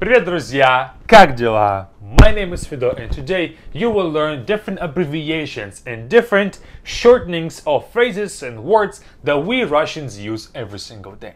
Привет, друзья! Как дела? My name is Fido and today you will learn different abbreviations and different shortenings of phrases and words that we Russians use every single day.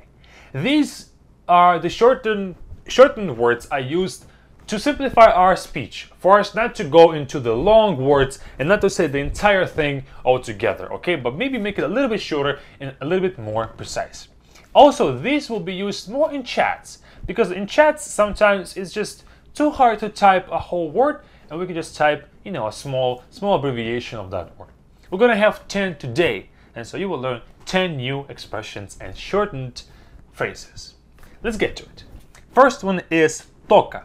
These are the shortened, shortened words I used to simplify our speech, for us not to go into the long words and not to say the entire thing altogether, okay? But maybe make it a little bit shorter and a little bit more precise. Also, these will be used more in chats because in chats, sometimes it's just too hard to type a whole word, and we can just type, you know, a small, small abbreviation of that word. We're gonna have 10 today, and so you will learn 10 new expressions and shortened phrases. Let's get to it. First one is toca.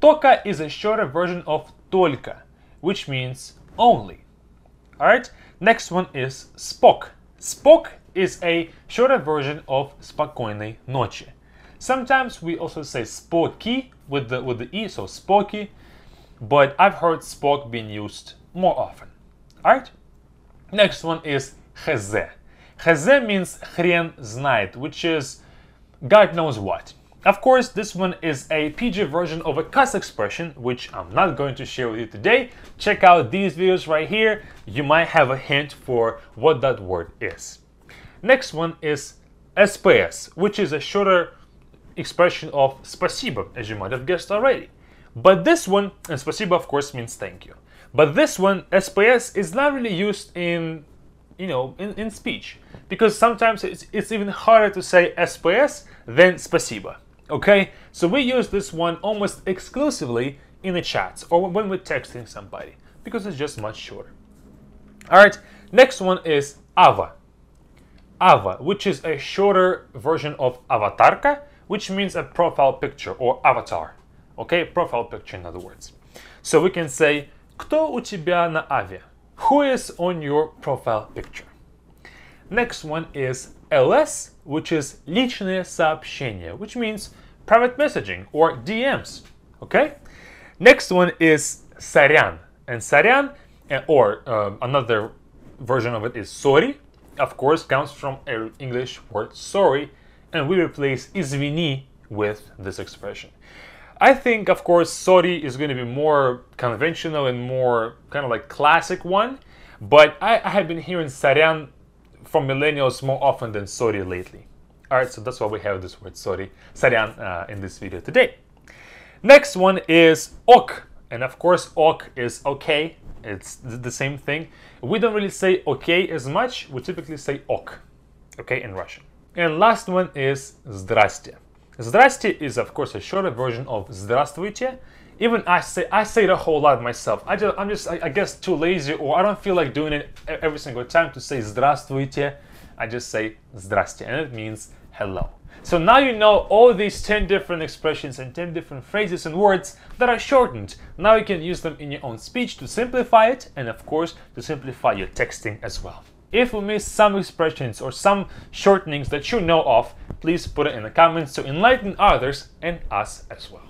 Toca is a shorter version of только, which means only. Alright, next one is spok. Spok is a shorter version of спокойной ночи, Sometimes we also say Spoky with the with the E, so Spoky, but I've heard Spock being used more often. Alright? Next one is "heze." "Heze" means хрен знает, which is God knows what. Of course, this one is a PG version of a cuss expression, which I'm not going to share with you today. Check out these videos right here. You might have a hint for what that word is. Next one is SPS, which is a shorter expression of спасибо, as you might have guessed already. But this one, and спасибо of course means thank you. But this one, SPS, is not really used in, you know, in, in speech. Because sometimes it's, it's even harder to say SPS than спасибо. Okay? So we use this one almost exclusively in the chats or when we're texting somebody. Because it's just much shorter. Alright, next one is Ava. Ava, which is a shorter version of Avatarka, which means a profile picture or avatar. Okay, profile picture in other words. So we can say, Кто у тебя на аве? Who is on your profile picture? Next one is LS, which is личные сообщения, which means private messaging or DMs. Okay? Next one is сорян. And сорян, eh, or uh, another version of it is sorry, of course, comes from an English word sorry, and we replace извини with this expression. I think, of course, sorry is going to be more conventional and more kind of like classic one, but I, I have been hearing saran from millennials more often than sorry lately. All right, so that's why we have this word sorry, saran uh, in this video today. Next one is ok, and of course ok is okay, it's the same thing. We don't really say okay as much, we typically say ok, okay, in Russian. And last one is Zdrasте. Zdrasте is, of course, a shorter version of Здравствуйте. Even I say I say it a whole lot myself. I just, I'm just, I, I guess, too lazy or I don't feel like doing it every single time to say Здравствуйте. I just say Zdrasте, and it means hello. So now you know all these 10 different expressions and 10 different phrases and words that are shortened. Now you can use them in your own speech to simplify it and of course to simplify your texting as well. If we miss some expressions or some shortenings that you know of, please put it in the comments to enlighten others and us as well.